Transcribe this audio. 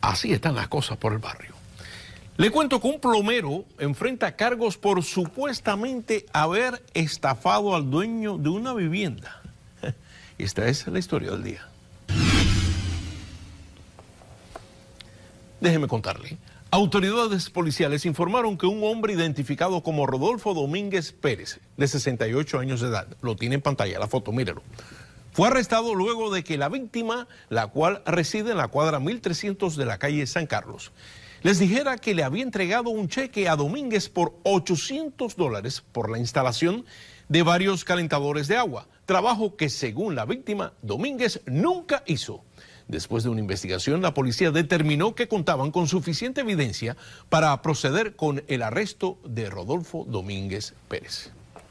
Así están las cosas por el barrio. Le cuento que un plomero enfrenta cargos por supuestamente haber estafado al dueño de una vivienda. Esta es la historia del día. Déjeme contarle. Autoridades policiales informaron que un hombre identificado como Rodolfo Domínguez Pérez, de 68 años de edad, lo tiene en pantalla la foto, mírelo fue arrestado luego de que la víctima, la cual reside en la cuadra 1300 de la calle San Carlos, les dijera que le había entregado un cheque a Domínguez por 800 dólares por la instalación de varios calentadores de agua, trabajo que según la víctima, Domínguez nunca hizo. Después de una investigación, la policía determinó que contaban con suficiente evidencia para proceder con el arresto de Rodolfo Domínguez Pérez.